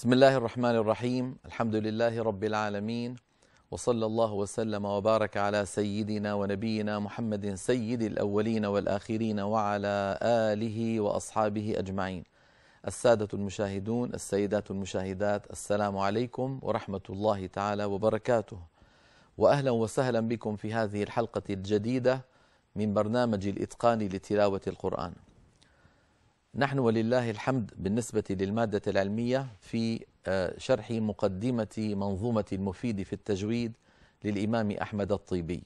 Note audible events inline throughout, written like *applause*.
بسم الله الرحمن الرحيم الحمد لله رب العالمين وصلى الله وسلم وبارك على سيدنا ونبينا محمد سيد الأولين والآخرين وعلى آله وأصحابه أجمعين السادة المشاهدون السيدات المشاهدات السلام عليكم ورحمة الله تعالى وبركاته وأهلا وسهلا بكم في هذه الحلقة الجديدة من برنامج الإتقان لتلاوة القرآن نحن ولله الحمد بالنسبة للمادة العلمية في آه، شرح مقدمة منظومة المفيد في التجويد للإمام أحمد الطيبي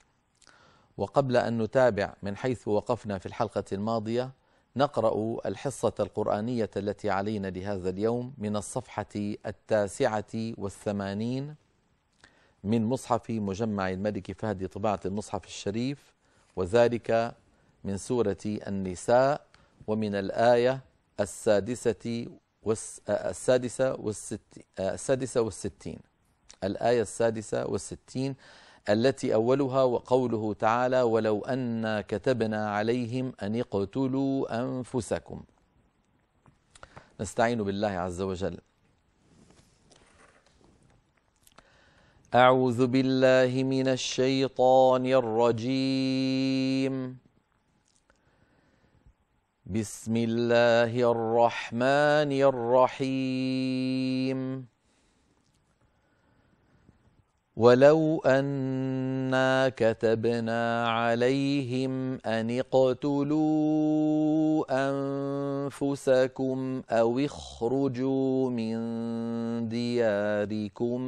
وقبل أن نتابع من حيث وقفنا في الحلقة الماضية نقرأ الحصة القرآنية التي علينا لهذا اليوم من الصفحة التاسعة والثمانين من مصحف مجمع الملك فهد طباعة المصحف الشريف وذلك من سورة النساء ومن الآية السادسة آه، السادسة والست آه، السادسة والستين الآية السادسة والستين التي أولها وقوله تعالى ولو أنا كتبنا عليهم أن اقتلوا أنفسكم نستعين بالله عز وجل أعوذ بالله من الشيطان الرجيم بسم الله الرحمن الرحيم ولو أنا كتبنا عليهم أن اقتلوا أنفسكم أو اخرجوا من دياركم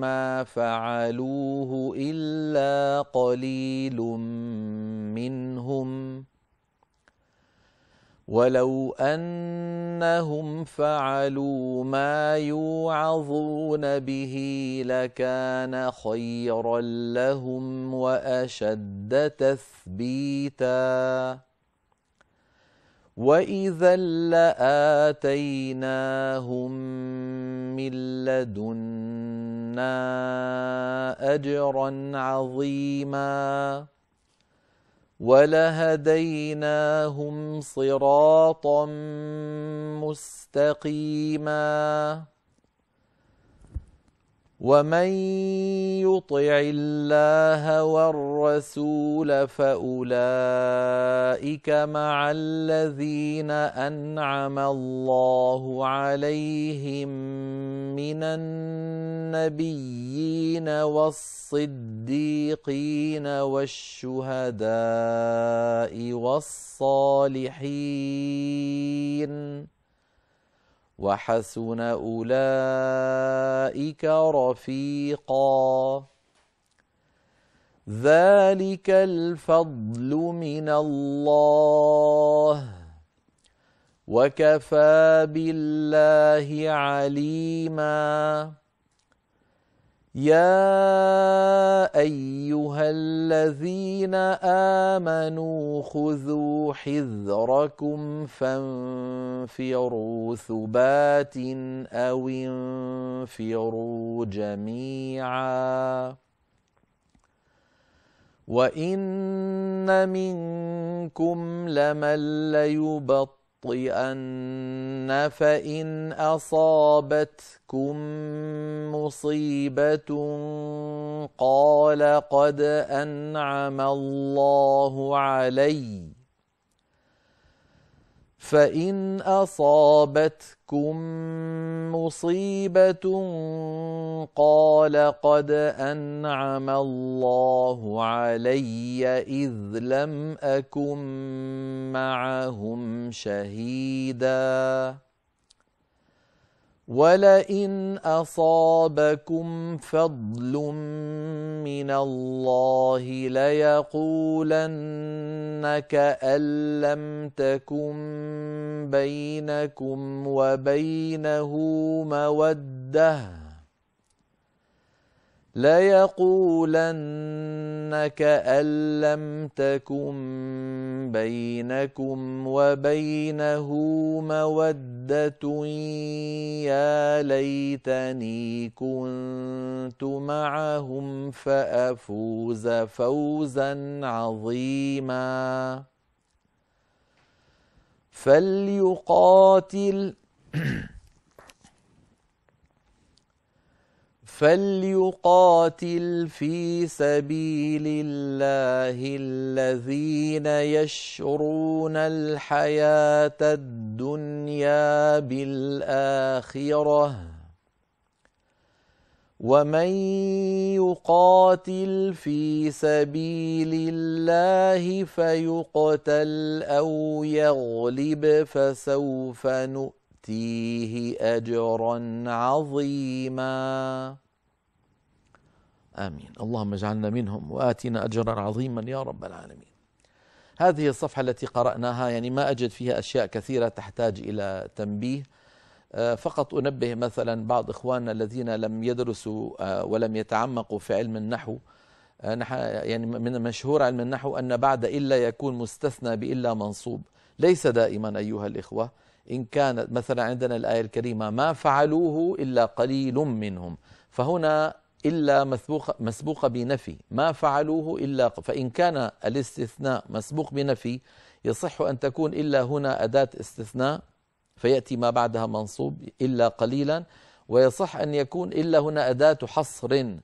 ما فعلوه إلا قليل منهم ۖ ولو أنهم فعلوا ما يوعظون به لكان خيرا لهم وأشد تثبيتا وإذا لآتيناهم من لدنا أجرا عظيماً ولهديناهم صراطا مستقيما ومن يطع الله والرسول فاولئك مع الذين انعم الله عليهم من النبيين والصديقين والشهداء والصالحين وحسن أولئك رفيقا ذلك الفضل من الله وكفى بالله عليماً يا ايها الذين امنوا خذوا حذركم فانفروا ثبات او انفروا جميعا وان منكم لمن ليبطل لأبطئن فإن أصابتكم مصيبة قال قد أنعم الله عليّ فان اصابتكم مصيبه قال قد انعم الله علي اذ لم اكن معهم شهيدا ولئن أصابكم فضل من الله ليقولنك أَلَّمْ لم تكن بينكم وبينه موده ليقولن كأن لم تكن بينكم وبينه مودة يا ليتني كنت معهم فأفوز فوزا عظيما فليقاتل *clears throat* فليقاتل في سبيل الله الذين يشرون الحياة الدنيا بالآخرة ومن يقاتل في سبيل الله فيقتل أو يغلب فسوف نؤتيه أجرا عظيماً آمين اللهم اجعلنا منهم وآتنا أجرا عظيما يا رب العالمين هذه الصفحة التي قرأناها يعني ما أجد فيها أشياء كثيرة تحتاج إلى تنبيه آه، فقط أنبه مثلا بعض إخواننا الذين لم يدرسوا آه، ولم يتعمقوا في علم النحو آه، يعني من مشهور علم النحو أن بعد إلا يكون مستثنى بإلا منصوب ليس دائما أيها الإخوة إن كانت مثلا عندنا الآية الكريمة ما فعلوه إلا قليل منهم فهنا إلا مسبوق, مسبوق بنفي ما فعلوه إلا فإن كان الاستثناء مسبوق بنفي يصح أن تكون إلا هنا أداة استثناء فيأتي ما بعدها منصوب إلا قليلا ويصح أن يكون إلا هنا أداة حصر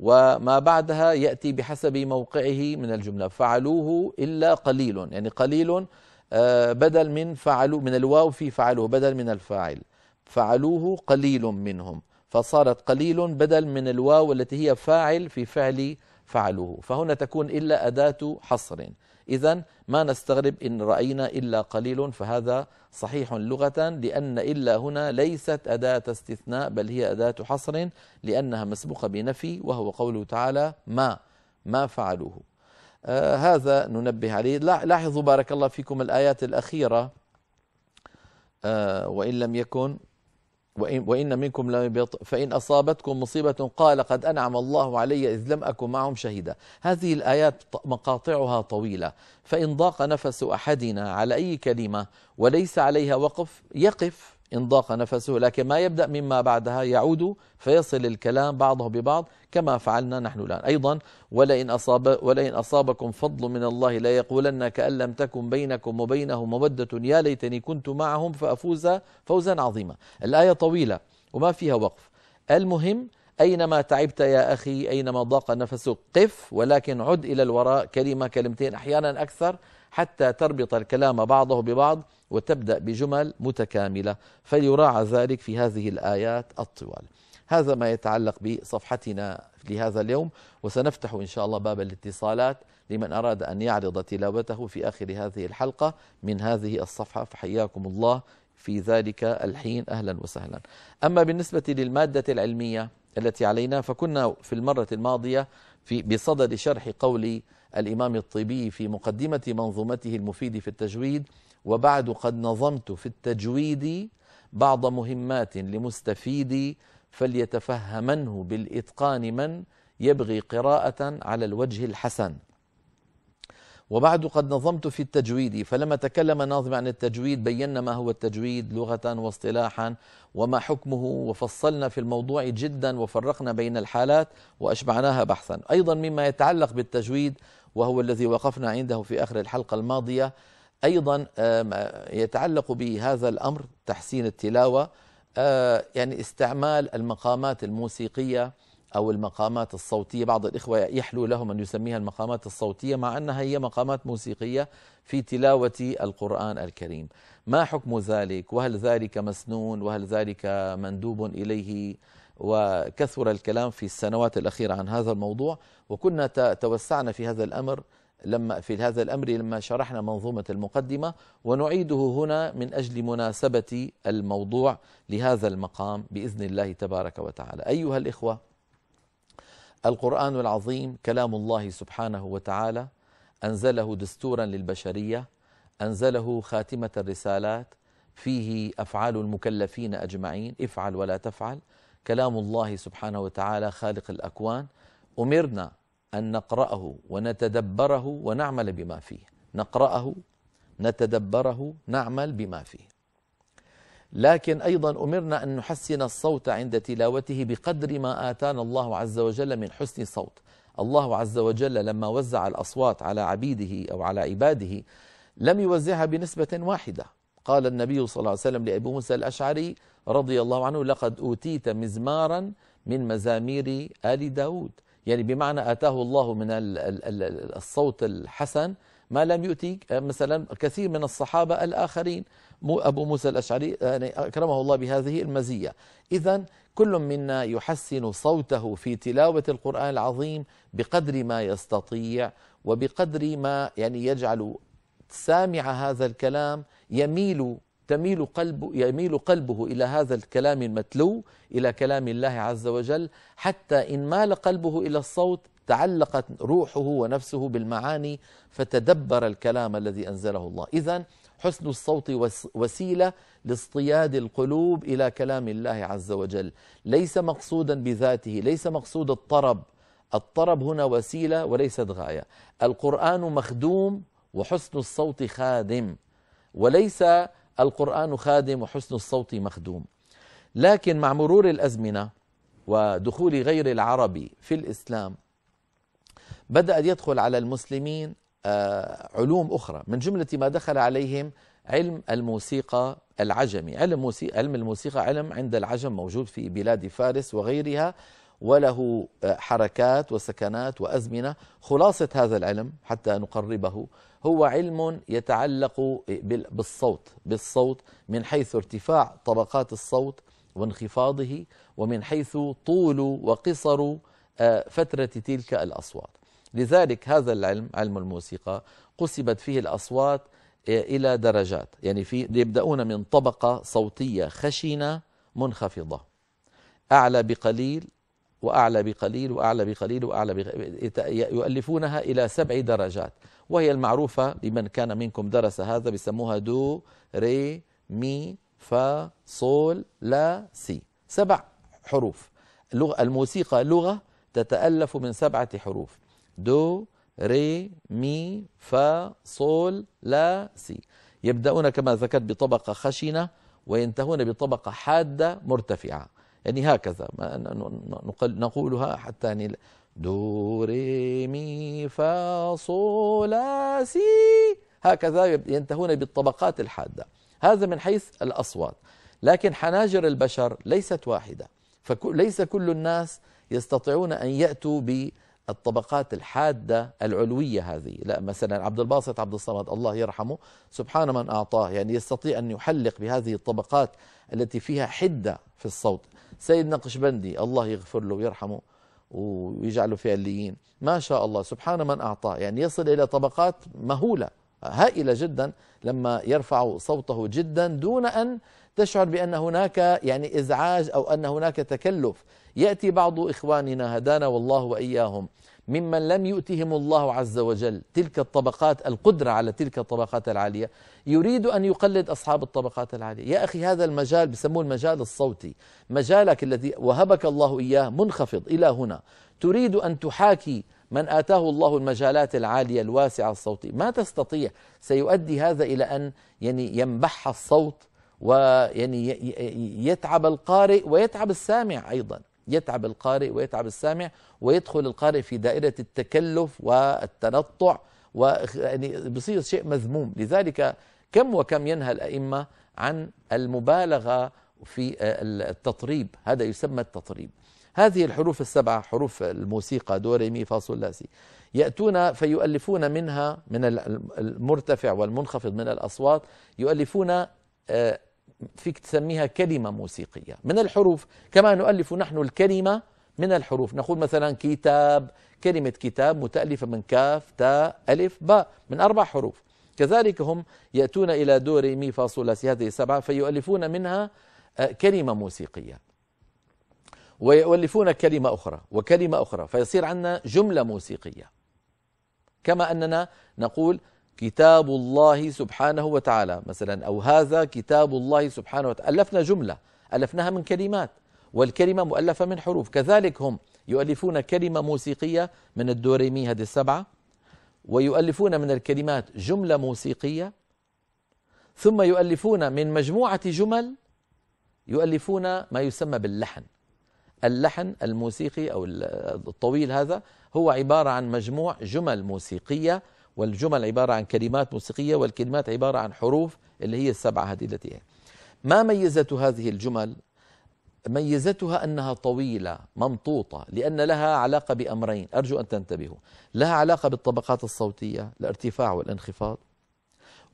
وما بعدها يأتي بحسب موقعه من الجملة فعلوه إلا قليل يعني قليل آه، بدل من فعلوا من الواو في فعلوه بدل من الفاعل فعلوه قليل منهم فصارت قليل بدل من الواو التي هي فاعل في فعل فعله فهنا تكون إلا أداة حصر إذا ما نستغرب إن رأينا إلا قليل فهذا صحيح لغة لأن إلا هنا ليست أداة استثناء بل هي أداة حصر لأنها مسبوقة بنفي وهو قوله تعالى ما ما فعلوه آه هذا ننبه عليه لاحظوا بارك الله فيكم الآيات الأخيرة آه وإن لم يكن وإن, وإن منكم لم يبط فإن أصابتكم مصيبة قال قد أنعم الله علي إذ لم أكن معهم شهيدا هذه الآيات مقاطعها طويلة فإن ضاق نفس أحدنا على أي كلمة وليس عليها وقف يقف إن ضاق نفسه لكن ما يبدأ مما بعدها يعود فيصل الكلام بعضه ببعض كما فعلنا نحن الآن أيضا ولئن, أصاب ولئن أصابكم فضل من الله ليقولن كأن لم تكن بينكم وبينه مودة يا ليتني كنت معهم فأفوز فوزا عظيما الآية طويلة وما فيها وقف المهم أينما تعبت يا أخي أينما ضاق نفسك قف ولكن عد إلى الوراء كلمة كلمتين أحيانا أكثر حتى تربط الكلام بعضه ببعض وتبدأ بجمل متكاملة فليراعى ذلك في هذه الآيات الطوال هذا ما يتعلق بصفحتنا لهذا اليوم وسنفتح إن شاء الله باب الاتصالات لمن أراد أن يعرض تلاوته في آخر هذه الحلقة من هذه الصفحة فحياكم الله في ذلك الحين أهلا وسهلا أما بالنسبة للمادة العلمية التي علينا فكنا في المرة الماضية في بصدد شرح قول الإمام الطبي في مقدمة منظومته المفيد في التجويد وبعد قد نظمت في التجويد بعض مهمات لمستفيدي فليتفهمنه بالإتقان من يبغي قراءة على الوجه الحسن وبعد قد نظمت في التجويد فلما تكلم ناظم عن التجويد بينا ما هو التجويد لغة واصطلاحا وما حكمه وفصلنا في الموضوع جدا وفرقنا بين الحالات وأشبعناها بحثا أيضا مما يتعلق بالتجويد وهو الذي وقفنا عنده في آخر الحلقة الماضية أيضا آه، يتعلق بهذا الأمر تحسين التلاوة آه، يعني استعمال المقامات الموسيقية أو المقامات الصوتية بعض الإخوة يحلو لهم أن يسميها المقامات الصوتية مع أنها هي مقامات موسيقية في تلاوة القرآن الكريم ما حكم ذلك وهل ذلك مسنون وهل ذلك مندوب إليه وكثر الكلام في السنوات الأخيرة عن هذا الموضوع وكنا توسعنا في هذا الأمر لما في هذا الأمر لما شرحنا منظومة المقدمة ونعيده هنا من أجل مناسبة الموضوع لهذا المقام بإذن الله تبارك وتعالى أيها الإخوة القرآن العظيم كلام الله سبحانه وتعالى أنزله دستورا للبشرية أنزله خاتمة الرسالات فيه أفعال المكلفين أجمعين افعل ولا تفعل كلام الله سبحانه وتعالى خالق الأكوان أمرنا أن نقرأه ونتدبره ونعمل بما فيه نقرأه نتدبره نعمل بما فيه لكن أيضا أمرنا أن نحسن الصوت عند تلاوته بقدر ما آتانا الله عز وجل من حسن صوت الله عز وجل لما وزع الأصوات على عبيده أو على عباده لم يوزعها بنسبة واحدة قال النبي صلى الله عليه وسلم لأبي موسى الأشعري رضي الله عنه لقد أوتيت مزمارا من مزامير آل داود يعني بمعنى آتاه الله من الصوت الحسن ما لم يؤتي آه، مثلا كثير من الصحابة الآخرين أبو موسى الأشعري يعني أكرمه الله بهذه المزية إذا كل منا يحسن صوته في تلاوة القرآن العظيم بقدر ما يستطيع وبقدر ما يعني يجعل سامع هذا الكلام يميل تميل قلب يميل قلبه الى هذا الكلام المتلو الى كلام الله عز وجل حتى ان مال قلبه الى الصوت تعلقت روحه ونفسه بالمعاني فتدبر الكلام الذي انزله الله اذا حسن الصوت وسيله لاصطياد القلوب الى كلام الله عز وجل ليس مقصودا بذاته ليس مقصود الطرب الطرب هنا وسيله وليست غايه القران مخدوم وحسن الصوت خادم وليس القرآن خادم وحسن الصوت مخدوم لكن مع مرور الأزمنة ودخول غير العرب في الإسلام بدأ يدخل على المسلمين آه، علوم أخرى من جملة ما دخل عليهم علم الموسيقى العجمي علم, علم الموسيقى علم عند العجم موجود في بلاد فارس وغيرها وله آه، حركات وسكنات وازمنه خلاصه هذا العلم حتى نقربه هو علم يتعلق بالصوت بالصوت من حيث ارتفاع طبقات الصوت وانخفاضه ومن حيث طول وقصر آه، فتره تلك الاصوات لذلك هذا العلم علم الموسيقى قسمت فيه الاصوات آه، الى درجات يعني في يبداون من طبقه صوتيه خشنه منخفضه اعلى بقليل وأعلى بقليل وأعلى بقليل وأعلى بقليل يؤلفونها إلى سبع درجات وهي المعروفة لمن كان منكم درس هذا بيسموها دو ري مي فا صول لا سي سبع حروف الموسيقى لغة تتألف من سبعة حروف دو ري مي فا صول لا سي يبدأون كما ذكرت بطبقة خشنة وينتهون بطبقة حادة مرتفعة يعني هكذا نقولها حتى يعني دو ري مي فا صول سي هكذا ينتهون بالطبقات الحادة هذا من حيث الأصوات لكن حناجر البشر ليست واحده فليس كل الناس يستطيعون أن يأتوا ب الطبقات الحادة العلوية هذه لا مثلا عبد الباسط عبد الصمد الله يرحمه سبحان من أعطاه يعني يستطيع أن يحلق بهذه الطبقات التي فيها حدة في الصوت سيد نقشبندي الله يغفر له ويرحمه ويجعله في عليين ما شاء الله سبحان من أعطاه يعني يصل إلى طبقات مهولة هائلة جدا لما يرفع صوته جدا دون أن تشعر بأن هناك يعني إزعاج أو أن هناك تكلف يأتي بعض إخواننا هدانا والله وإياهم ممن لم يؤتهم الله عز وجل تلك الطبقات القدرة على تلك الطبقات العالية يريد أن يقلد أصحاب الطبقات العالية يا أخي هذا المجال بسموه المجال الصوتي مجالك الذي وهبك الله إياه منخفض إلى هنا تريد أن تحاكي من آتاه الله المجالات العالية الواسعة الصوتية ما تستطيع سيؤدي هذا إلى أن يعني ينبح الصوت ويعني يتعب القارئ ويتعب السامع أيضا يتعب القارئ ويتعب السامع ويدخل القارئ في دائرة التكلف والتنطع ويعني بصير شيء مذموم لذلك كم وكم ينهى الأئمة عن المبالغة في التطريب هذا يسمى التطريب هذه الحروف السبعة حروف الموسيقى دو ري مي فاصول لا سي يأتون فيؤلفون منها من المرتفع والمنخفض من الأصوات يؤلفون آه، فيك تسميها كلمة موسيقية من الحروف كما نؤلف نحن الكلمة من الحروف نقول مثلا كتاب كلمة كتاب متألفة من كاف تاء ألف باء من أربع حروف كذلك هم يأتون إلى دور مي فاصولة هذه السبعة فيؤلفون منها آه، كلمة موسيقية ويؤلفون كلمة أخرى وكلمة أخرى فيصير عندنا جملة موسيقية كما أننا نقول كتاب الله سبحانه وتعالى مثلا أو هذا كتاب الله سبحانه وتعالى ألفنا جملة ألفناها من كلمات والكلمة مؤلفة من حروف كذلك هم يؤلفون كلمة موسيقية من الدوريمي هذه السبعة ويؤلفون من الكلمات جملة موسيقية ثم يؤلفون من مجموعة جمل يؤلفون ما يسمى باللحن اللحن الموسيقي أو الطويل هذا هو عبارة عن مجموع جمل موسيقية والجمل عبارة عن كلمات موسيقية والكلمات عبارة عن حروف اللي هي السبعة هذه التي هي ما ميزة هذه الجمل ميزتها أنها طويلة ممطوطة لأن لها علاقة بأمرين أرجو أن تنتبهوا لها علاقة بالطبقات الصوتية الارتفاع والانخفاض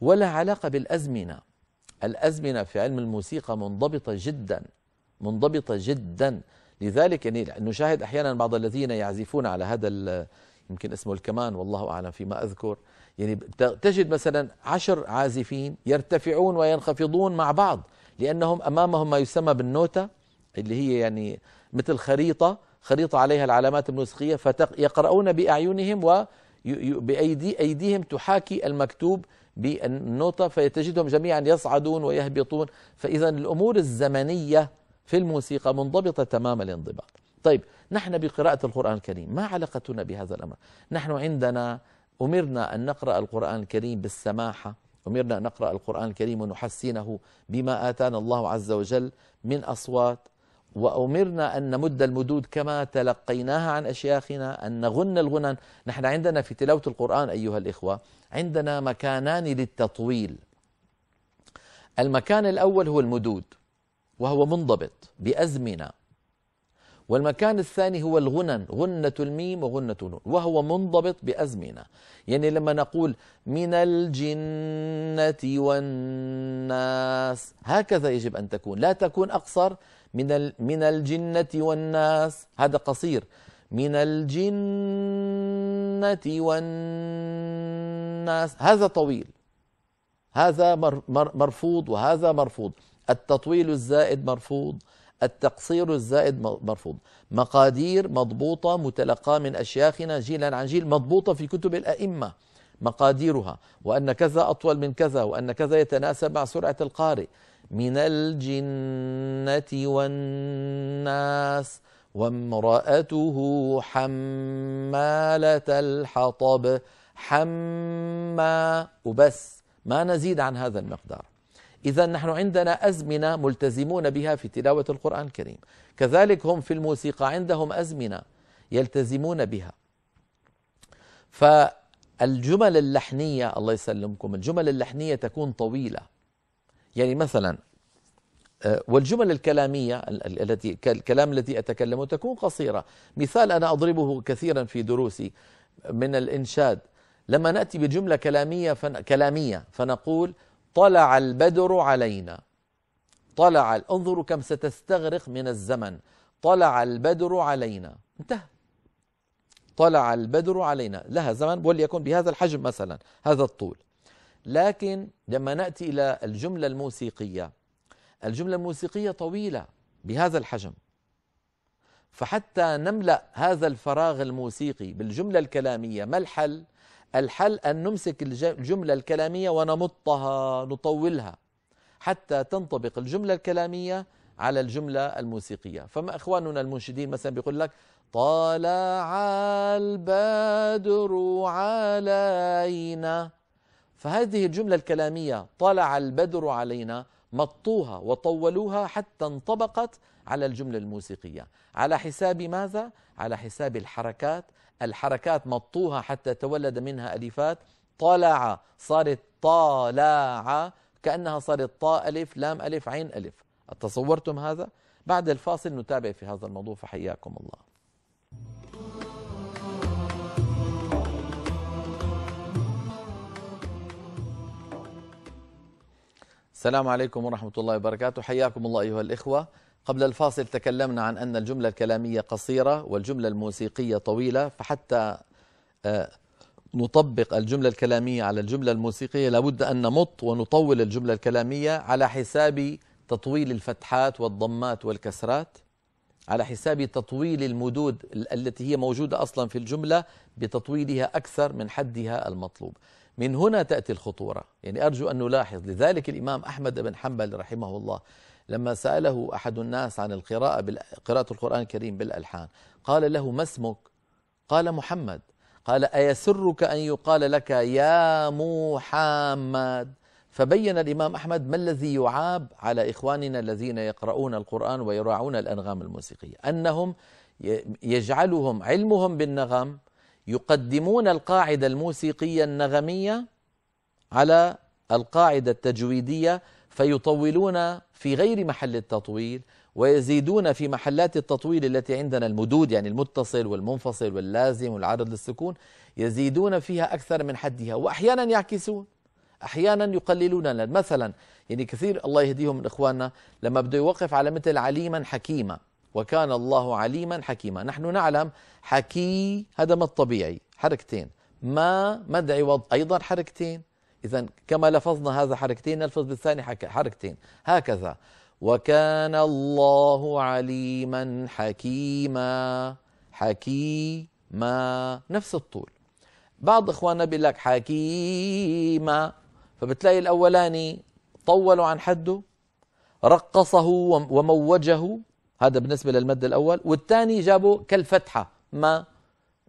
ولها علاقة بالأزمنة الأزمنة في علم الموسيقى منضبطة جدا منضبطة جدا لذلك يعني نشاهد أحيانا بعض الذين يعزفون على هذا يمكن اسمه الكمان والله أعلم فيما أذكر يعني تجد مثلا عشر عازفين يرتفعون وينخفضون مع بعض لأنهم أمامهم ما يسمى بالنوتة اللي هي يعني مثل خريطة خريطة عليها العلامات النسخية فيقرؤون بأعينهم و بأيدي أيديهم تحاكي المكتوب بالنوتة فتجدهم جميعا يصعدون ويهبطون فإذا الأمور الزمنية في الموسيقى منضبطة تمام الانضباط طيب نحن بقراءة القرآن الكريم ما علاقتنا بهذا الأمر نحن عندنا أمرنا أن نقرأ القرآن الكريم بالسماحة أمرنا أن نقرأ القرآن الكريم ونحسنه بما آتانا الله عز وجل من أصوات وأمرنا أن نمد المدود كما تلقيناها عن أشياخنا أن نغن الغنن نحن عندنا في تلاوة القرآن أيها الإخوة عندنا مكانان للتطويل المكان الأول هو المدود وهو منضبط بأزمنة والمكان الثاني هو الغنن غنة الميم وغنة النون وهو منضبط بأزمنة يعني لما نقول من الجنة والناس هكذا يجب أن تكون لا تكون أقصر من من الجنة والناس هذا قصير من الجنة والناس هذا طويل هذا مرفوض وهذا مرفوض التطويل الزائد مرفوض التقصير الزائد مرفوض مقادير مضبوطة متلقاة من أشياخنا جيلا عن جيل مضبوطة في كتب الأئمة مقاديرها وأن كذا أطول من كذا وأن كذا يتناسب مع سرعة القارئ من الجنة والناس وامرأته حمالة الحطب حما وبس ما نزيد عن هذا المقدار إذا نحن عندنا أزمنة ملتزمون بها في تلاوة القرآن الكريم كذلك هم في الموسيقى عندهم أزمنة يلتزمون بها فالجمل اللحنية الله يسلمكم الجمل اللحنية تكون طويلة يعني مثلا آه، والجمل الكلامية التي الكلام الذي أتكلمه تكون قصيرة مثال أنا أضربه كثيرا في دروسي من الإنشاد لما نأتي بجملة كلامية فن... كلامية فنقول طلع البدر علينا طلع انظروا كم ستستغرق من الزمن طلع البدر علينا انتهى طلع البدر علينا لها زمن وليكن بهذا الحجم مثلا هذا الطول لكن لما ناتي الى الجمله الموسيقيه الجمله الموسيقيه طويله بهذا الحجم فحتى نملا هذا الفراغ الموسيقي بالجمله الكلاميه ما الحل الحل أن نمسك الجملة الكلامية ونمطها نطولها حتى تنطبق الجملة الكلامية على الجملة الموسيقية فما إخواننا المنشدين مثلا بيقول لك طلع البدر علينا فهذه الجملة الكلامية طلع البدر علينا مطوها وطولوها حتى انطبقت على الجملة الموسيقية على حساب ماذا؟ على حساب الحركات الحركات مطوها حتى تولد منها أليفات طلع صارت طالع كأنها صارت طاء ألف لام ألف عين ألف أتصورتم هذا؟ بعد الفاصل نتابع في هذا الموضوع فحياكم الله السلام عليكم ورحمة الله وبركاته حياكم الله أيها الإخوة قبل الفاصل تكلمنا عن أن الجملة الكلامية قصيرة والجملة الموسيقية طويلة فحتى آه، نطبق الجملة الكلامية على الجملة الموسيقية لابد أن نمط ونطول الجملة الكلامية على حساب تطويل الفتحات والضمات والكسرات على حساب تطويل المدود التي هي موجودة أصلا في الجملة بتطويلها أكثر من حدها المطلوب من هنا تأتي الخطورة يعني أرجو أن نلاحظ لذلك الإمام أحمد بن حنبل رحمه الله لما سأله أحد الناس عن القراءة قراءة القرآن الكريم بالألحان قال له ما اسمك قال محمد قال أيسرك أن يقال لك يا محمد فبين الإمام أحمد ما الذي يعاب على إخواننا الذين يقرؤون القرآن ويراعون الأنغام الموسيقية أنهم يجعلهم علمهم بالنغم يقدمون القاعدة الموسيقية النغمية على القاعدة التجويدية فيطولون في غير محل التطويل ويزيدون في محلات التطويل التي عندنا المدود يعني المتصل والمنفصل واللازم والعرض للسكون يزيدون فيها أكثر من حدها وأحيانا يعكسون أحيانا يقللون مثلا يعني كثير الله يهديهم من إخواننا لما بده يوقف على مثل عليما حكيما وكان الله عليما حكيما نحن نعلم حكي هذا ما الطبيعي حركتين ما مدعي وض... أيضا حركتين إذا كما لفظنا هذا حركتين نلفظ بالثاني حركتين هكذا وكان الله عليما حكيما حكيما نفس الطول بعض اخواننا بيقول لك حكيما فبتلاقي الاولاني طولوا عن حده رقصه وموجه هذا بالنسبه للمد الاول والثاني جابه كالفتحه ما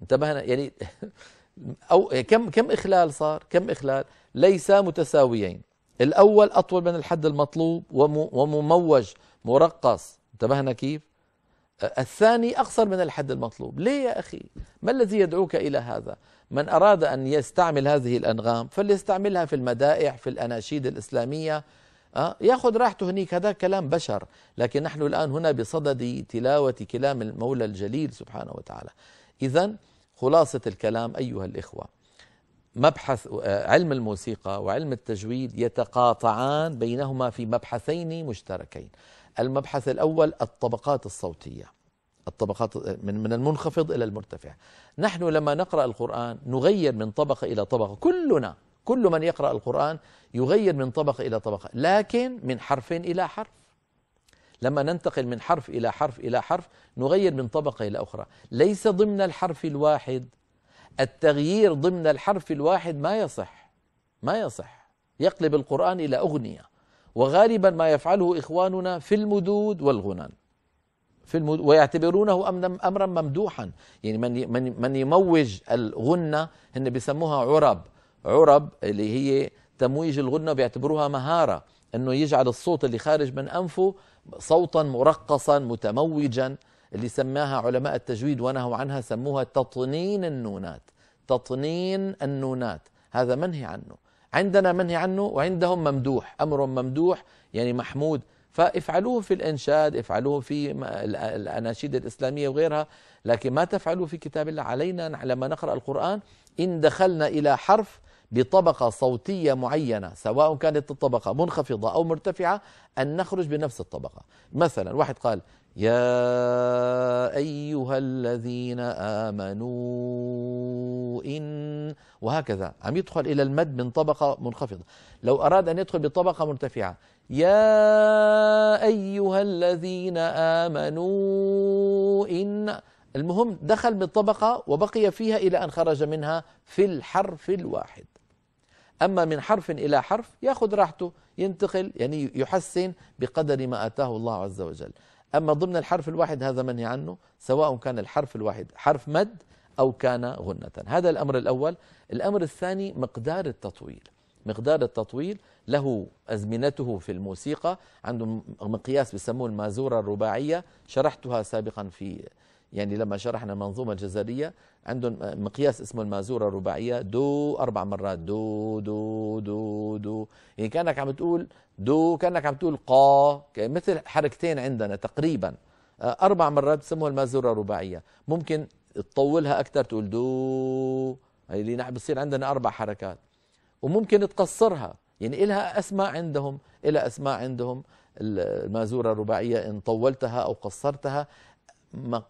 انتبهنا يعني *laughs* أو كم كم إخلال صار كم إخلال ليس متساويين الأول أطول من الحد المطلوب ومموج مرقص انتبهنا كيف الثاني أقصر من الحد المطلوب ليه يا أخي ما الذي يدعوك إلى هذا من أراد أن يستعمل هذه الأنغام فليستعملها في المدائح، في الأناشيد الإسلامية آه، ياخذ راحته هنيك هذا كلام بشر لكن نحن الآن هنا بصدد تلاوة كلام المولى الجليل سبحانه وتعالى إذا خلاصة الكلام أيها الإخوة مبحث علم الموسيقى وعلم التجويد يتقاطعان بينهما في مبحثين مشتركين المبحث الأول الطبقات الصوتية الطبقات من من المنخفض إلى المرتفع نحن لما نقرأ القرآن نغير من طبقة إلى طبقة كلنا كل من يقرأ القرآن يغير من طبقة إلى طبقة لكن من حرف إلى حرف لما ننتقل من حرف إلى حرف إلى حرف نغير من طبقة إلى أخرى ليس ضمن الحرف الواحد التغيير ضمن الحرف الواحد ما يصح ما يصح يقلب القرآن إلى أغنية وغالبا ما يفعله إخواننا في المدود والغنان في المد... ويعتبرونه امرا ممدوحا يعني من من من يموج الغنه هن بيسموها عرب عرب اللي هي تمويج الغنه بيعتبروها مهاره أنه يجعل الصوت اللي خارج من أنفه صوتا مرقصا متموجا اللي سماها علماء التجويد ونهوا عنها سموها تطنين النونات تطنين النونات هذا منهي عنه عندنا منهي عنه وعندهم ممدوح أمر ممدوح يعني محمود فافعلوه في الإنشاد افعلوه في الأناشيد الإسلامية وغيرها لكن ما تفعلوه في كتاب الله علينا لما نقرأ القرآن إن دخلنا إلى حرف بطبقة صوتية معينة سواء كانت الطبقة منخفضة أو مرتفعة أن نخرج بنفس الطبقة مثلا واحد قال يا أيها الذين آمنوا إن وهكذا عم يدخل إلى المد من طبقة منخفضة لو أراد أن يدخل بطبقة مرتفعة يا أيها الذين آمنوا إن المهم دخل بالطبقة وبقي فيها إلى أن خرج منها في الحرف الواحد أما من حرف إلى حرف يأخذ راحته ينتقل يعني يحسن بقدر ما آتاه الله عز وجل أما ضمن الحرف الواحد هذا منهي عنه سواء كان الحرف الواحد حرف مد أو كان غنة هذا الأمر الأول الأمر الثاني مقدار التطويل مقدار التطويل له أزمنته في الموسيقى عنده مقياس بسموه المازورة الرباعية شرحتها سابقا في يعني لما شرحنا المنظومة الجزرية عندهم مقياس اسمه المازورة الرباعية دو أربع مرات دو دو دو دو يعني كأنك عم تقول دو كأنك عم تقول قا يعني مثل حركتين عندنا تقريبا آه، أربع مرات بسموها المازورة الرباعية ممكن تطولها أكثر تقول دو هي اللي بصير عندنا أربع حركات وممكن تقصرها يعني إلها أسماء عندهم إلها أسماء عندهم المازورة الرباعية إن طولتها أو قصرتها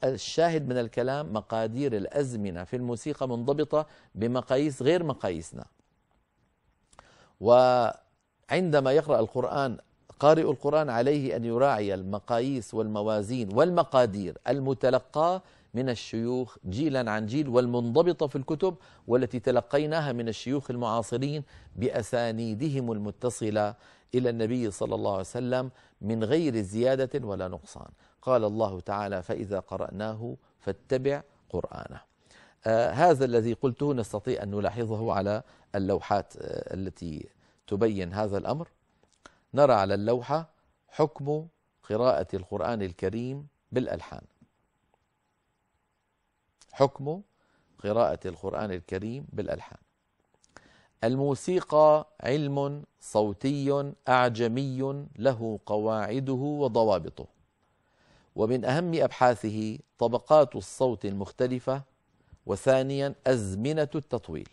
الشاهد من الكلام مقادير الأزمنة في الموسيقى منضبطة بمقاييس غير مقاييسنا وعندما يقرأ القرآن قارئ القرآن عليه أن يراعي المقاييس والموازين والمقادير المتلقاة من الشيوخ جيلا عن جيل والمنضبطة في الكتب والتي تلقيناها من الشيوخ المعاصرين بأسانيدهم المتصلة إلى النبي صلى الله عليه وسلم من غير زيادة ولا نقصان قال الله تعالى فإذا قرأناه فاتبع قرآنه آه، هذا الذي قلته نستطيع أن نلاحظه على اللوحات آه، التي تبين هذا الأمر نرى على اللوحة حكم قراءة القرآن الكريم بالألحان حكم قراءة القرآن الكريم بالألحان الموسيقى علم صوتي أعجمي له قواعده وضوابطه ومن أهم أبحاثه طبقات الصوت المختلفة وثانيا أزمنة التطويل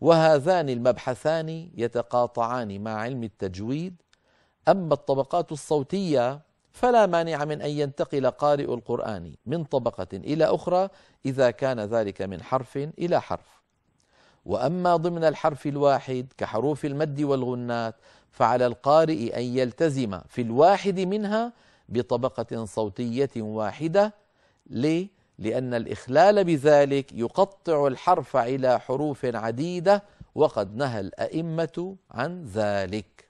وهذان المبحثان يتقاطعان مع علم التجويد أما الطبقات الصوتية فلا مانع من أن ينتقل قارئ القرآن من طبقة إلى أخرى إذا كان ذلك من حرف إلى حرف وأما ضمن الحرف الواحد كحروف المد والغنات فعلى القارئ أن يلتزم في الواحد منها بطبقة صوتية واحدة ليه؟ لأن الإخلال بذلك يقطع الحرف إلى حروف عديدة وقد نهى الأئمة عن ذلك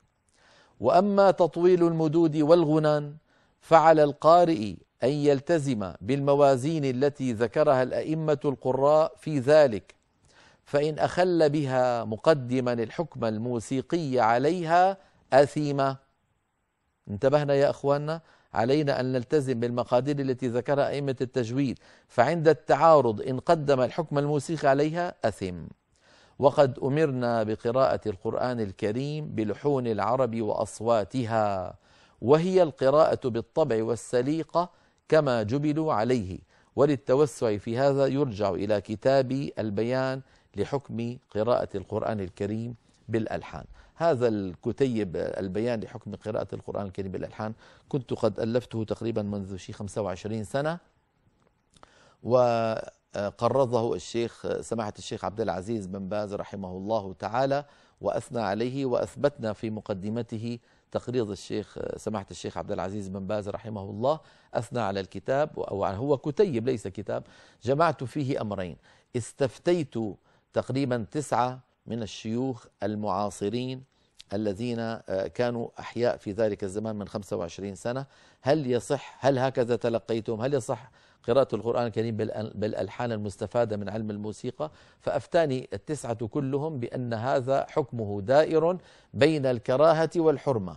وأما تطويل المدود والغنان فعلى القارئ أن يلتزم بالموازين التي ذكرها الأئمة القراء في ذلك فإن أخل بها مقدما الحكم الموسيقي عليها أثيمة انتبهنا يا أخواننا علينا أن نلتزم بالمقادير التي ذكرها أئمة التجويد فعند التعارض إن قدم الحكم الموسيقى عليها أثم وقد أمرنا بقراءة القرآن الكريم بلحون العرب وأصواتها وهي القراءة بالطبع والسليقة كما جبلوا عليه وللتوسع في هذا يرجع إلى كتاب البيان لحكم قراءة القرآن الكريم بالألحان هذا الكتيب البيان لحكم قراءة القرآن الكريم بالألحان كنت قد ألفته تقريبا منذ شي 25 سنة وقرضه الشيخ سماحة الشيخ عبد العزيز بن باز رحمه الله تعالى وأثنى عليه وأثبتنا في مقدمته تقريض الشيخ سماحة الشيخ عبد العزيز بن باز رحمه الله أثنى على الكتاب هو كتيب ليس كتاب جمعت فيه أمرين استفتيت تقريبا تسعة من الشيوخ المعاصرين الذين آه، كانوا أحياء في ذلك الزمان من 25 سنة هل يصح هل هكذا تلقيتم هل يصح قراءة القرآن الكريم بالألحان المستفادة من علم الموسيقى فأفتاني التسعة كلهم بأن هذا حكمه دائر بين الكراهة والحرمة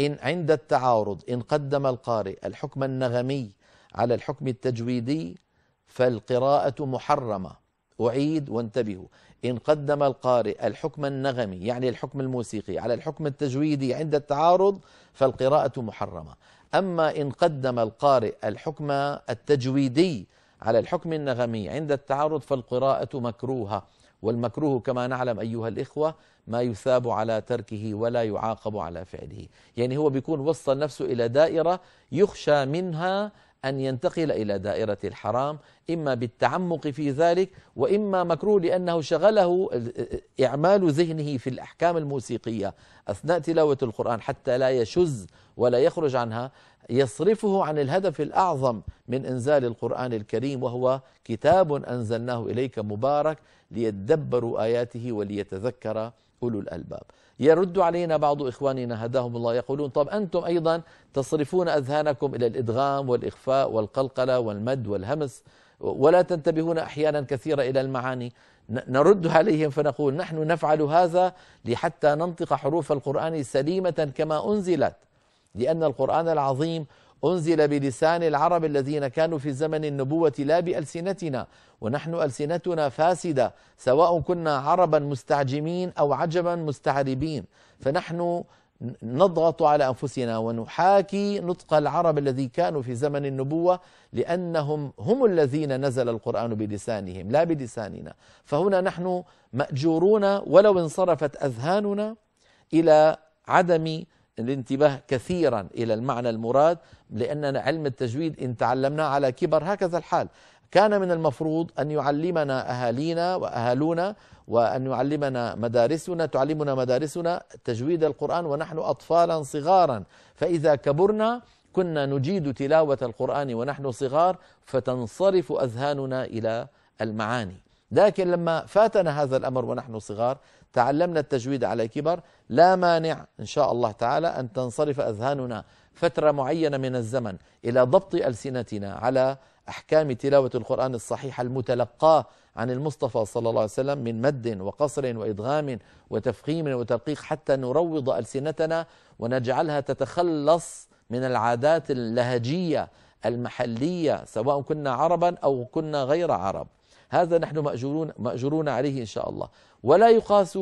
إن عند التعارض إن قدم القارئ الحكم النغمي على الحكم التجويدي فالقراءة محرمة أعيد وانتبهوا إن قدم القارئ الحكم النغمي يعني الحكم الموسيقي على الحكم التجويدي عند التعارض فالقراءة محرمة أما إن قدم القارئ الحكم التجويدي على الحكم النغمي عند التعارض فالقراءة مكروهة والمكروه كما نعلم أيها الإخوة ما يثاب على تركه ولا يعاقب على فعله يعني هو بيكون وصل نفسه إلى دائرة يخشى منها أن ينتقل إلى دائرة الحرام إما بالتعمق في ذلك وإما مكروه لأنه شغله إعمال ذهنه في الأحكام الموسيقية أثناء تلاوة القرآن حتى لا يشز ولا يخرج عنها يصرفه عن الهدف الأعظم من إنزال القرآن الكريم وهو كتاب أنزلناه إليك مبارك ليدبروا آياته وليتذكر أولو الألباب يرد علينا بعض إخواننا هداهم الله يقولون طب أنتم أيضا تصرفون أذهانكم إلى الإدغام والإخفاء والقلقلة والمد والهمس ولا تنتبهون أحيانا كثيرا إلى المعاني نرد عليهم فنقول نحن نفعل هذا لحتى ننطق حروف القرآن سليمة كما أنزلت لأن القرآن العظيم أنزل بلسان العرب الذين كانوا في زمن النبوة لا بألسنتنا ونحن ألسنتنا فاسدة سواء كنا عربا مستعجمين أو عجبا مستعربين فنحن نضغط على أنفسنا ونحاكي نطق العرب الذي كانوا في زمن النبوة لأنهم هم الذين نزل القرآن بلسانهم لا بلساننا فهنا نحن مأجورون ولو انصرفت أذهاننا إلى عدم الانتباه كثيرا إلى المعنى المراد لأننا علم التجويد إن تعلمناه على كبر هكذا الحال كان من المفروض أن يعلمنا أهالينا وأهالونا وأن يعلمنا مدارسنا تعلمنا مدارسنا تجويد القرآن ونحن أطفالا صغارا فإذا كبرنا كنا نجيد تلاوة القرآن ونحن صغار فتنصرف أذهاننا إلى المعاني لكن لما فاتنا هذا الأمر ونحن صغار تعلمنا التجويد على كبر لا مانع إن شاء الله تعالى أن تنصرف أذهاننا فترة معينة من الزمن إلى ضبط ألسنتنا على أحكام تلاوة القرآن الصحيحة المتلقاة عن المصطفى صلى الله عليه وسلم من مد وقصر وإدغام وتفخيم وترقيق حتى نروض ألسنتنا ونجعلها تتخلص من العادات اللهجية المحلية سواء كنا عربا أو كنا غير عرب هذا نحن مأجورون, مأجورون عليه إن شاء الله ولا يقاس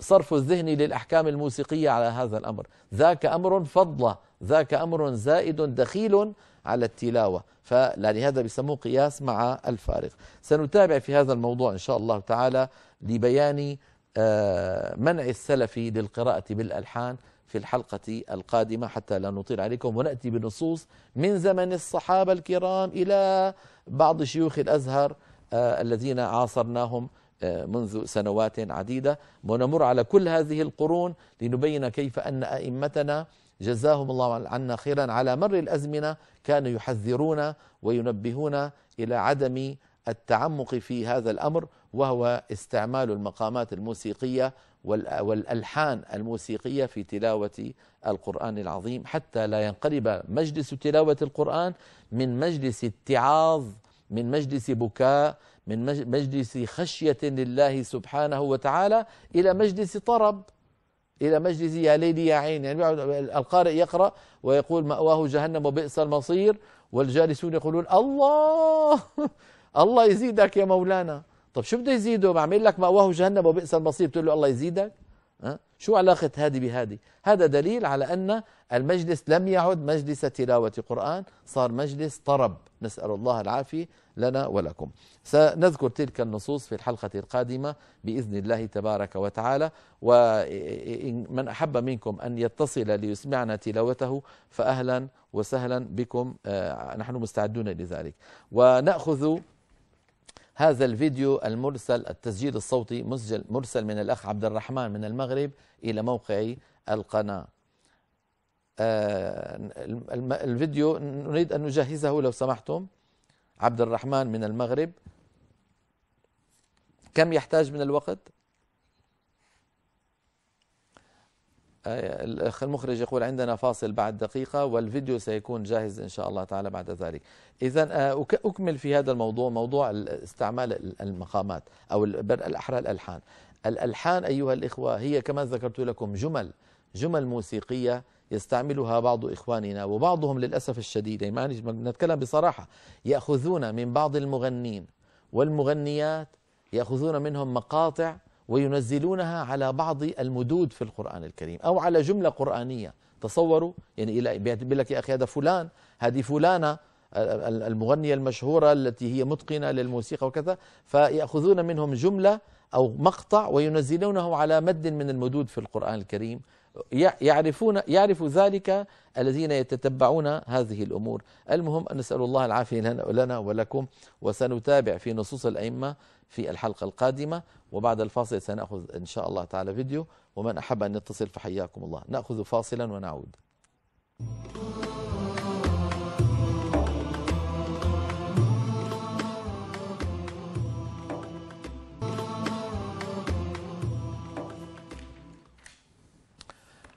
صرف الذهن للأحكام الموسيقية على هذا الأمر ذاك أمر فضلة ذاك أمر زائد دخيل على التلاوة فلهذا بيسموه قياس مع الفارق سنتابع في هذا الموضوع إن شاء الله تعالى لبيان آه، منع السلف للقراءة بالألحان في الحلقة القادمة حتى لا نطيل عليكم ونأتي بنصوص من زمن الصحابة الكرام إلى بعض شيوخ الأزهر آه، الذين عاصرناهم آه، منذ سنوات عديدة ونمر على كل هذه القرون لنبين كيف أن أئمتنا جزاهم الله عنا خيرا على مر الأزمنة كانوا يحذرون وينبهون إلى عدم التعمق في هذا الأمر وهو استعمال المقامات الموسيقية والألحان الموسيقية في تلاوة القرآن العظيم حتى لا ينقلب مجلس تلاوة القرآن من مجلس اتعاظ من مجلس بكاء من مجلس خشية لله سبحانه وتعالى إلى مجلس طرب إلى مجلس يا ليلي يا عين يعني القارئ يقرأ ويقول مأواه جهنم وبئس المصير والجالسون يقولون الله الله يزيدك يا مولانا طب شو بده يزيده بعمل لك مأواه جهنم وبئس المصير بتقول له الله يزيدك أه؟ شو علاقة هذه بهذه هذا دليل على أن المجلس لم يعد مجلس تلاوة قرآن صار مجلس طرب نسأل الله العافية لنا ولكم سنذكر تلك النصوص في الحلقة القادمة بإذن الله تبارك وتعالى ومن أحب منكم أن يتصل ليسمعنا تلاوته فأهلا وسهلا بكم آه، نحن مستعدون لذلك ونأخذ هذا الفيديو المرسل التسجيل الصوتي مسجل مرسل من الأخ عبد الرحمن من المغرب إلى موقع القناة آه، الفيديو نريد أن نجهزه لو سمحتم عبد الرحمن من المغرب كم يحتاج من الوقت الأخ المخرج يقول عندنا فاصل بعد دقيقة والفيديو سيكون جاهز إن شاء الله تعالى بعد ذلك إذا آه، أكمل في هذا الموضوع موضوع استعمال المقامات أو الأحرى الألحان الألحان أيها الإخوة هي كما ذكرت لكم جمل جمل موسيقية يستعملها بعض إخواننا وبعضهم للأسف الشديد يعني نتكلم بصراحة يأخذون من بعض المغنين والمغنيات يأخذون منهم مقاطع وينزلونها على بعض المدود في القرآن الكريم أو على جملة قرآنية تصوروا يعني إلى بيقول لك يا أخي هذا فلان هذه فلانة المغنية المشهورة التي هي متقنة للموسيقى وكذا فيأخذون منهم جملة أو مقطع وينزلونه على مد من المدود في القرآن الكريم يعرفون يعرف ذلك الذين يتتبعون هذه الامور، المهم ان نسال الله العافيه لنا ولكم وسنتابع في نصوص الائمه في الحلقه القادمه وبعد الفاصل سناخذ ان شاء الله تعالى فيديو ومن احب ان يتصل فحياكم الله، ناخذ فاصلا ونعود.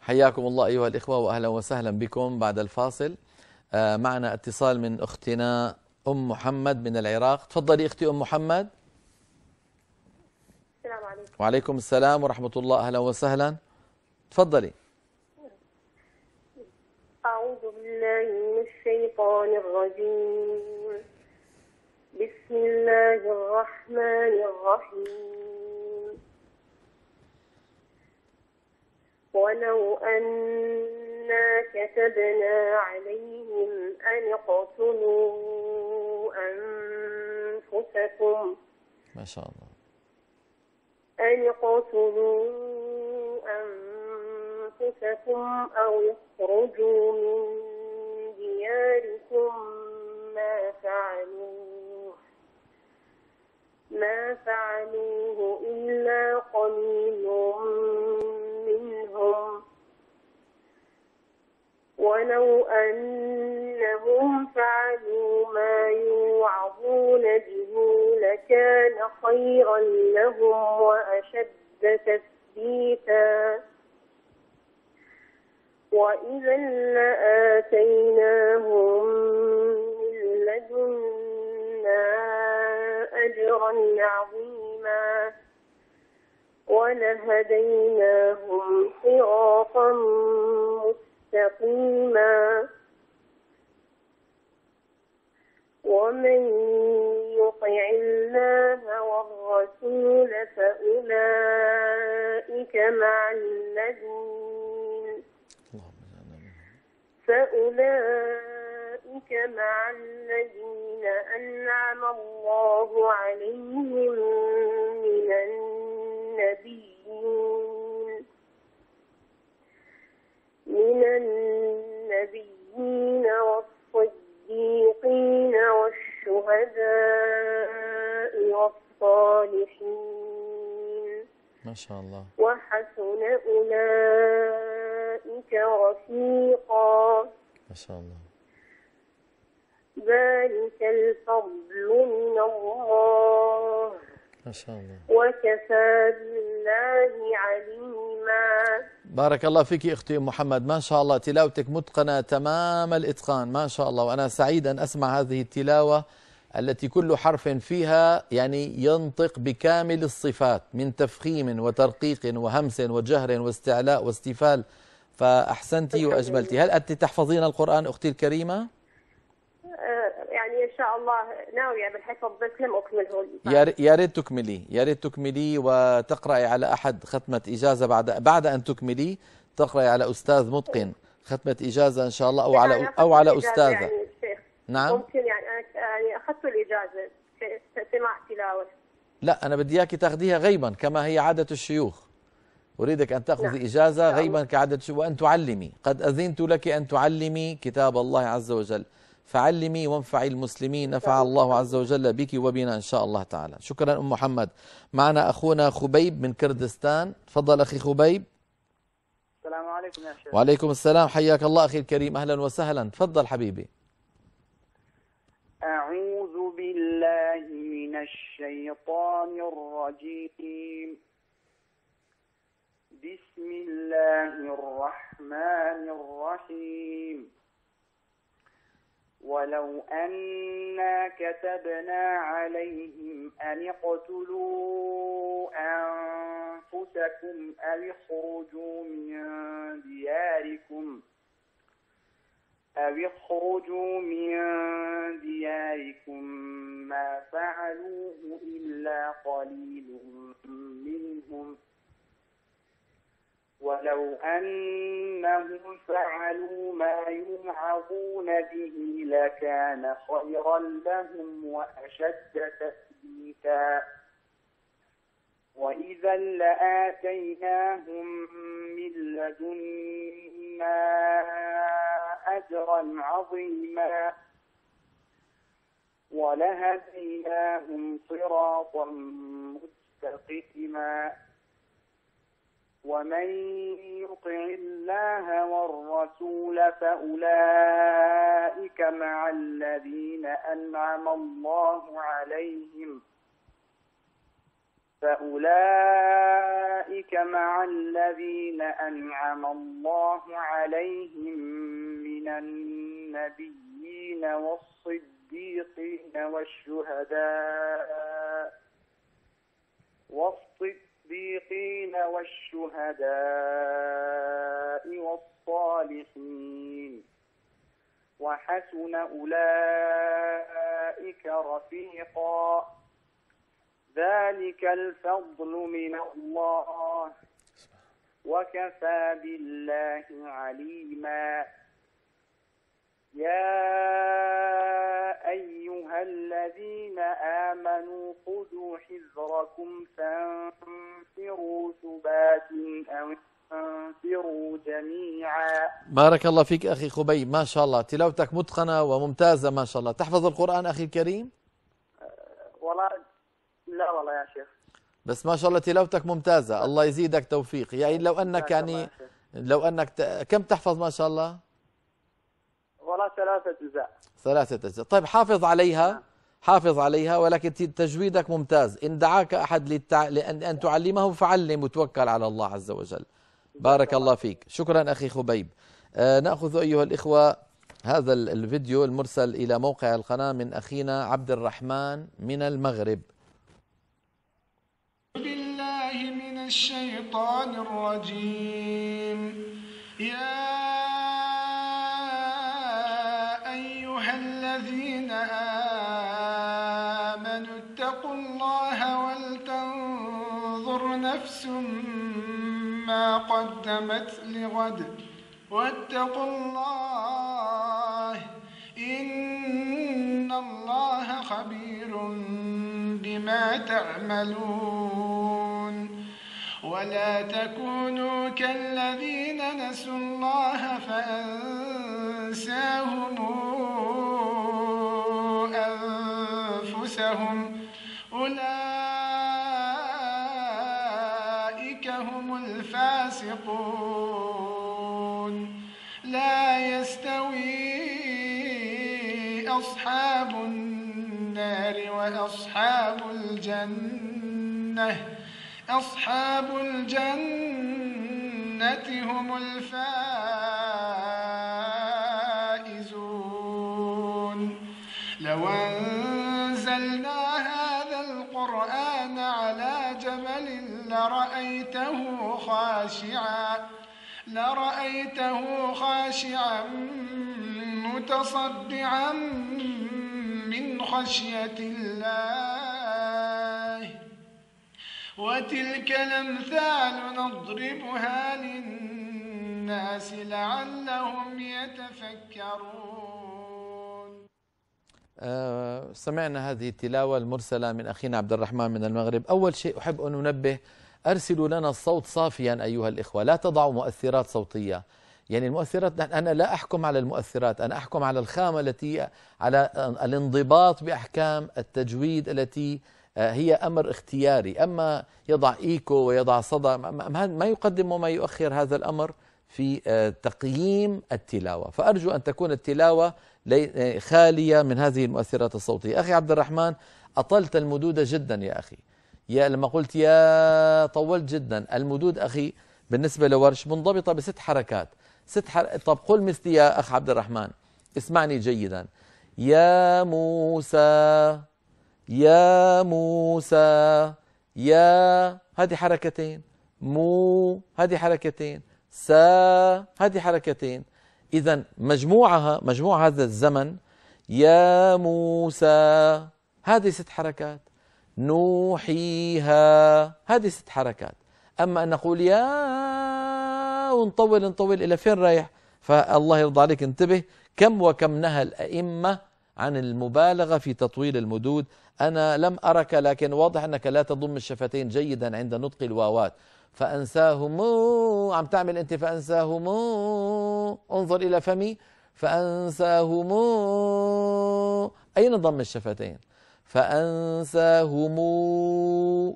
حياكم الله أيها الإخوة وأهلا وسهلا بكم بعد الفاصل آه، معنا اتصال من أختنا أم محمد من العراق تفضلي أختي أم محمد السلام عليكم وعليكم السلام ورحمة الله أهلا وسهلا تفضلي أعوذ بالله من الشيطان الرجيم بسم الله الرحمن الرحيم ولو أنا كتبنا عليهم أن اقتلوا أنفسكم ما شاء الله أن اقتلوا أنفسكم أو اخرجوا من دياركم ما فعلوه ما فعلوه إلا قليل ولو أنهم فعلوا ما يوعظون به لكان خيرا لهم وأشد تثبيتا وإذا لآتيناهم من لدنا أجرا عظيما ولهديناهم صراطا مستقيما مستقيما ومن يطع الله والرسول فأولئك مع الذين فأولئك مع الذين أنعم الله عليهم من النبي النبيين والصديقين والشهداء والصالحين ما شاء الله وحسن أولئك رفيقا ما شاء الله ذلك الفضل من الله ما شاء الله وكفى بالله عليما بارك الله فيك أختي محمد ما شاء الله تلاوتك متقنة تمام الإتقان ما شاء الله وأنا سعيد أن أسمع هذه التلاوة التي كل حرف فيها يعني ينطق بكامل الصفات من تفخيم وترقيق وهمس وجهر واستعلاء واستفال فأحسنتي وأجملتي هل أنت تحفظين القرآن أختي الكريمة؟ شاء الله ناوية بالحفظ بس لم أكمله يا ريت تكملي يا ريت تكملي وتقرأي على أحد ختمة إجازة بعد بعد أن تكملي تقرأي على أستاذ متقن ختمة إجازة إن شاء الله أو نعم، على أو على أستاذة يعني نعم ممكن يعني أنا يعني أخذت الإجازة سماع تلاوة لا أنا بدي إياكي تاخذيها غيبا كما هي عادة الشيوخ أريدك أن تأخذي نعم. إجازة غيبا كعادة الشيوخ وأن تعلمي قد أذنت لك أن تعلمي كتاب الله عز وجل فعلمي وانفعي المسلمين نفع الله عز وجل بك وبنا إن شاء الله تعالى شكرا أم محمد معنا أخونا خبيب من كردستان تفضل أخي خبيب السلام عليكم يا شيخ وعليكم السلام حياك الله أخي الكريم أهلا وسهلا تفضل حبيبي أعوذ بالله من الشيطان الرجيم بسم الله الرحمن الرحيم ولو أنا كتبنا عليهم أن اقتلوا أنفسكم أو اخرجوا من دياركم أو اخرجوا من دياركم ما فعلوه إلا قليل منهم ۖ ولو أنهم فعلوا ما يوعظون به لكان خيرا لهم وأشد تثبيتا وإذا لآتيناهم من لدنا أجرا عظيما ولهديناهم صراطا مستقيما ومن يطع الله والرسول فأولئك مع الذين أنعم الله عليهم فأولئك مع الذين أنعم الله عليهم من النبيين والصديقين والشهداء والصديقين والصديقين والشهداء والصالحين وحسن أولئك رفيقا ذلك الفضل من الله وكفى بالله عليما يا أيها الذين آمنوا خذوا حذركم فانفروا ثبات أو انفروا جميعا بارك الله فيك أخي خبي ما شاء الله تلاوتك متقنة وممتازة ما شاء الله تحفظ القرآن أخي الكريم أه، والله لا والله يا شيخ بس ما شاء الله تلاوتك ممتازة الله يزيدك توفيق يعني لو أنك يعني لو أنك ت... كم تحفظ ما شاء الله ثلاثة أجزاء ثلاثة أجزاء طيب حافظ عليها حافظ عليها ولكن تجويدك ممتاز إن دعاك أحد للتع... لأن أن تعلمه فعلم وتوكل على الله عز وجل بارك الله فيك شكرا أخي خبيب آه نأخذ أيها الإخوة هذا الفيديو المرسل إلى موقع القناة من أخينا عبد الرحمن من المغرب بالله من الشيطان الرجيم يا نفس ما قدمت لغد واتقوا الله إن الله خبير بما تعملون ولا تكونوا كالذين نسوا الله فأنساهم أنفسهم أولئك النار وأصحاب الجنة أصحاب الجنة هم الفائزون لو أنزلنا هذا القرآن على جبل لرأيته خاشعا لرأيته خاشعا متصدعا من خشية الله وتلك الأمثال نضربها للناس لعلهم يتفكرون آه، سمعنا هذه التلاوة المرسلة من أخينا عبد الرحمن من المغرب أول شيء أحب أن ننبه أرسلوا لنا الصوت صافيا أيها الإخوة لا تضعوا مؤثرات صوتية يعني المؤثرات أنا لا أحكم على المؤثرات أنا أحكم على الخامة التي على الانضباط بأحكام التجويد التي آه، هي أمر اختياري أما يضع إيكو ويضع صدى ما يقدم وما يؤخر هذا الأمر في آه، تقييم التلاوة فأرجو أن تكون التلاوة آه، خالية من هذه المؤثرات الصوتية أخي عبد الرحمن أطلت المدود جدا يا أخي يا لما قلت يا طولت جدا المدود أخي بالنسبة لورش منضبطة بست حركات ست حلقات طب قل مثلي يا أخ عبد الرحمن اسمعني جيدا يا موسى يا موسى يا هذه حركتين مو هذه حركتين سا هذه حركتين إذا مجموعها مجموع هذا الزمن يا موسى هذه ست حركات نوحيها هذه ست حركات أما أن نقول يا ونطول نطول إلى فين رايح فالله يرضى عليك انتبه كم وكم نهى الأئمة عن المبالغة في تطويل المدود أنا لم أرك لكن واضح أنك لا تضم الشفتين جيدا عند نطق الواوات فأنساهم عم تعمل أنت فأنساهم انظر إلى فمي فأنساهم أين ضم الشفتين فأنساهم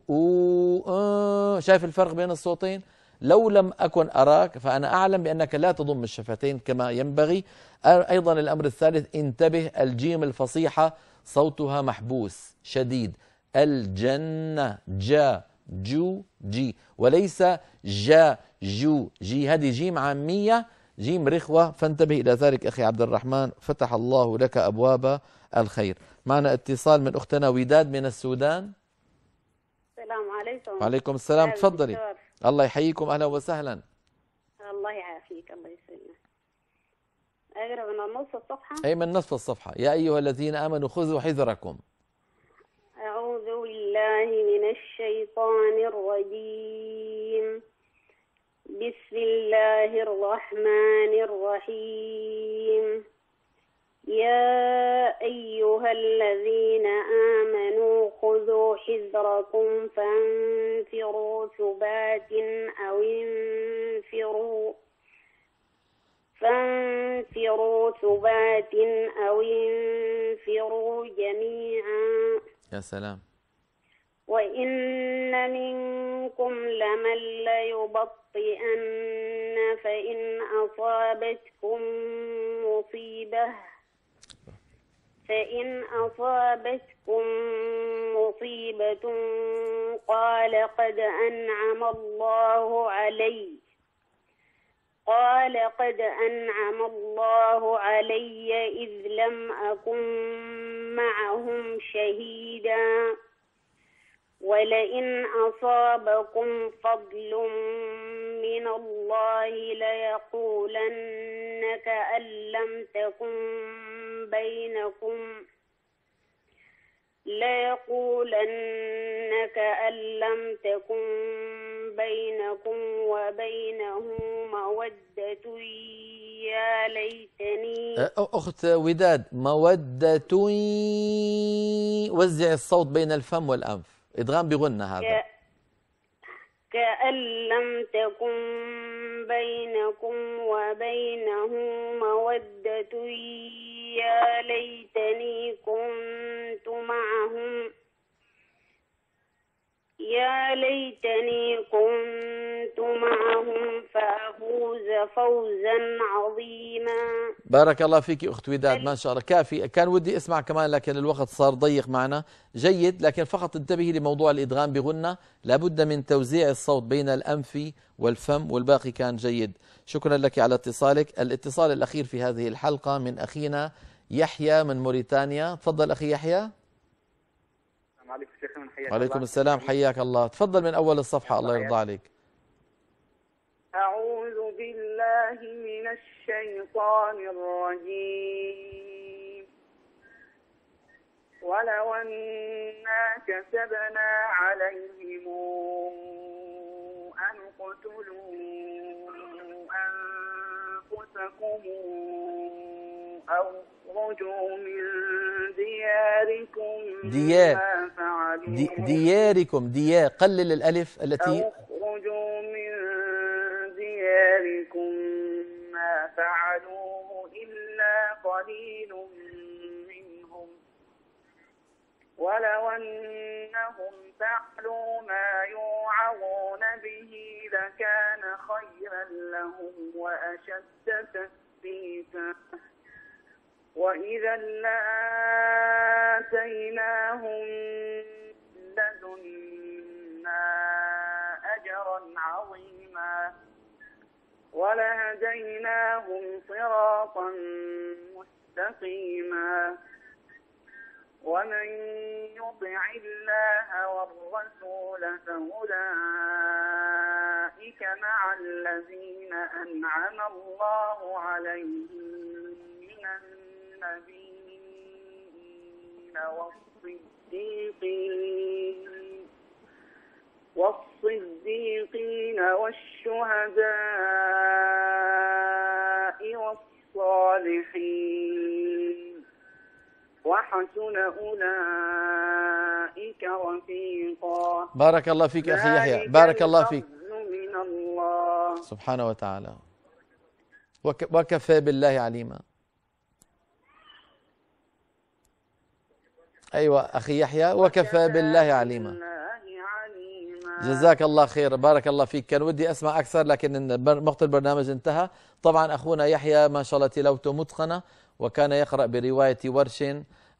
أه، شايف الفرق بين الصوتين لو لم أكن أراك فأنا أعلم بأنك لا تضم الشفتين كما ينبغي أيضا الأمر الثالث انتبه الجيم الفصيحة صوتها محبوس شديد الجنة جا جو جي وليس جا جو جي هذه جيم عامية جيم رخوة فانتبه إلى ذلك أخي عبد الرحمن فتح الله لك أبواب الخير معنا اتصال من أختنا وداد من السودان السلام عليكم وعليكم السلام تفضلي الله يحييكم اهلا وسهلا الله يعافيك الله يسلمك اقرب من نصف الصفحه اي من نصف الصفحه يا ايها الذين امنوا خذوا حذركم اعوذ بالله من الشيطان الرجيم بسم الله الرحمن الرحيم يا أيها الذين آمنوا خذوا حذركم فانفروا ثبات أو انفروا فانفروا ثبات أو انفروا جميعا يا سلام وإن منكم لمن ليبطئن فإن أصابتكم مصيبة فإن أصابتكم مصيبة قال قد أنعم الله علي قال قد أنعم الله علي إذ لم أكن معهم شهيدا ولئن أصابكم فضل من الله ليقولن كأن لم تكن بينكم لا يقولنك أن لم تكن بينكم وبينه مودة يا ليتني أخت وداد مودة وزع الصوت بين الفم والأنف إدغام بغنى هذا كأن لم تكن بينكم وبينه مودة يا ليتني كنت معهم يا ليتني كنت معهم فأفوز فوزا عظيما بارك الله فيك أخت وداد ما شاء الله كافي كان ودي أسمع كمان لكن الوقت صار ضيق معنا جيد لكن فقط انتبهي لموضوع الإدغام بغنة لابد من توزيع الصوت بين الأنف والفم والباقي كان جيد شكرا لك على اتصالك الاتصال الأخير في هذه الحلقة من أخينا يحيى من موريتانيا تفضل أخي يحيى حياك وعليكم الله. السلام حياك الله تفضل من أول الصفحة الله, الله يرضى عليك أعوذ بالله من الشيطان الرجيم ولو أنا كسبنا عليهم أن اقتلوا أنفسكم أو من دياركم ديا دي دياركم ديا قلل الألف التي اخرجوا من دياركم ما فعلوه إلا قليل منهم ولو أنهم فعلوا ما يوعظون به لكان خيرا لهم وأشد تثبيتا وإذا لآتيناهم لدنا أجرا عظيما ولهديناهم صراطا مستقيما ومن يطع الله والرسول فأولئك مع الذين أنعم الله عليهم من الناس النبيين والصديقين والصديقين والشهداء والصالحين وحسن أولئك رفيقا بارك الله فيك أخي يحيى بارك الله فيك من الله سبحانه وتعالى وكفى بالله عليما أيوة أخي يحيى وكفى بالله عليما جزاك الله خير بارك الله فيك كان ودي أسمع أكثر لكن وقت البرنامج انتهى طبعا أخونا يحيى ما شاء الله تلاوته متقنة وكان يقرأ برواية ورش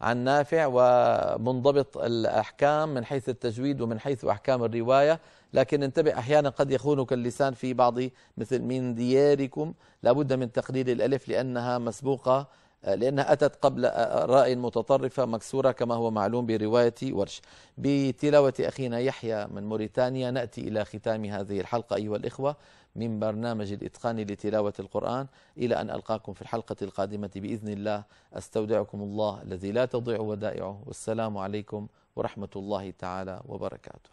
عن نافع ومنضبط الأحكام من حيث التجويد ومن حيث أحكام الرواية لكن انتبه أحيانا قد يخونك اللسان في بعض مثل من دياركم لابد من تقليل الألف لأنها مسبوقة لأنها أتت قبل راء متطرفة مكسورة كما هو معلوم برواية ورش بتلاوة أخينا يحيى من موريتانيا نأتي إلى ختام هذه الحلقة أيها الإخوة من برنامج الإتقان لتلاوة القرآن إلى أن ألقاكم في الحلقة القادمة بإذن الله أستودعكم الله الذي لا تضيع ودائعه والسلام عليكم ورحمة الله تعالى وبركاته